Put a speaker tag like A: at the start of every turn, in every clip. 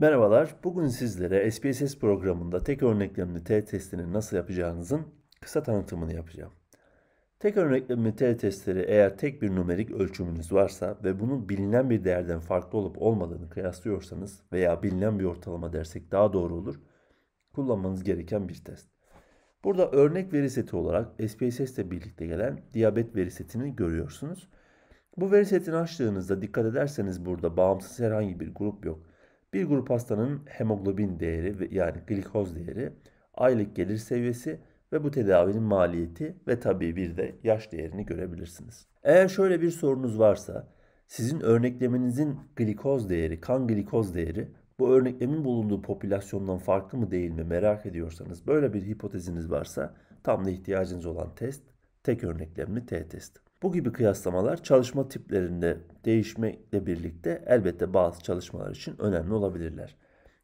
A: Merhabalar, bugün sizlere SPSS programında tek örneklemli T testini nasıl yapacağınızın kısa tanıtımını yapacağım. Tek örneklemli T testleri eğer tek bir numerik ölçümünüz varsa ve bunun bilinen bir değerden farklı olup olmadığını kıyaslıyorsanız veya bilinen bir ortalama dersek daha doğru olur, kullanmanız gereken bir test. Burada örnek veri seti olarak SPSS ile birlikte gelen diyabet veri setini görüyorsunuz. Bu veri setini açtığınızda dikkat ederseniz burada bağımsız herhangi bir grup yok. Bir grup hastanın hemoglobin değeri yani glikoz değeri, aylık gelir seviyesi ve bu tedavinin maliyeti ve tabii bir de yaş değerini görebilirsiniz. Eğer şöyle bir sorunuz varsa sizin örneklemenizin glikoz değeri, kan glikoz değeri bu örneklemin bulunduğu popülasyondan farklı mı değil mi merak ediyorsanız böyle bir hipoteziniz varsa tam da ihtiyacınız olan test tek örneklemli T test. Bu gibi kıyaslamalar çalışma tiplerinde değişmekle birlikte elbette bazı çalışmalar için önemli olabilirler.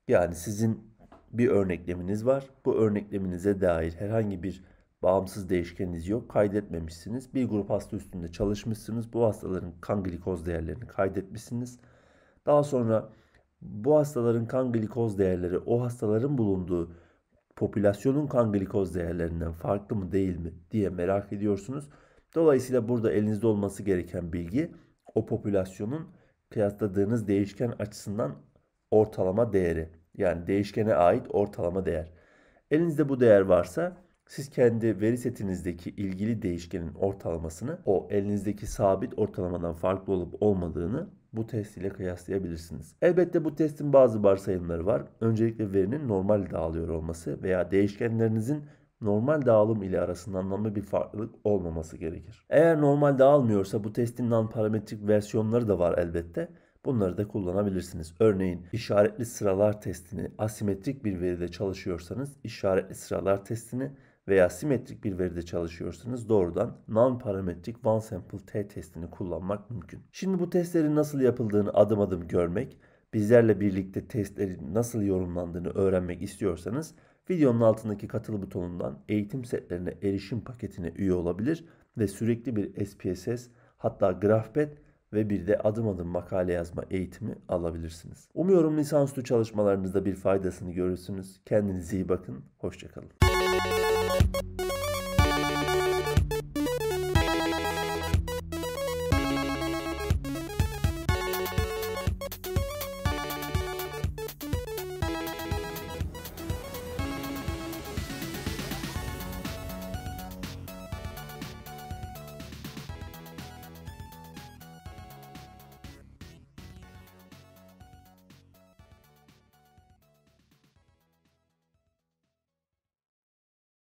A: Yani sizin bir örnekleminiz var. Bu örnekleminize dair herhangi bir bağımsız değişkeniniz yok. Kaydetmemişsiniz. Bir grup hasta üstünde çalışmışsınız. Bu hastaların kan glikoz değerlerini kaydetmişsiniz. Daha sonra bu hastaların kan glikoz değerleri o hastaların bulunduğu popülasyonun kan glikoz değerlerinden farklı mı değil mi diye merak ediyorsunuz Dolayısıyla burada elinizde olması gereken bilgi o popülasyonun kıyasladığınız değişken açısından ortalama değeri. Yani değişkene ait ortalama değer. Elinizde bu değer varsa siz kendi veri setinizdeki ilgili değişkenin ortalamasını o elinizdeki sabit ortalamadan farklı olup olmadığını bu test ile kıyaslayabilirsiniz. Elbette bu testin bazı varsayımları var. Öncelikle verinin normal dağılıyor olması veya değişkenlerinizin normal dağılım ile arasında anlamlı bir farklılık olmaması gerekir. Eğer normal dağılmıyorsa bu testin non-parametrik versiyonları da var elbette. Bunları da kullanabilirsiniz. Örneğin işaretli sıralar testini asimetrik bir veride çalışıyorsanız işaretli sıralar testini veya simetrik bir veride çalışıyorsanız doğrudan non-parametrik one sample t testini kullanmak mümkün. Şimdi bu testlerin nasıl yapıldığını adım adım görmek, bizlerle birlikte testlerin nasıl yorumlandığını öğrenmek istiyorsanız Videonun altındaki katıl butonundan eğitim setlerine erişim paketine üye olabilir ve sürekli bir SPSS hatta GraphPad ve bir de adım adım makale yazma eğitimi alabilirsiniz. Umuyorum lisansüstü çalışmalarınızda bir faydasını görürsünüz. Kendinize iyi bakın. Hoşçakalın.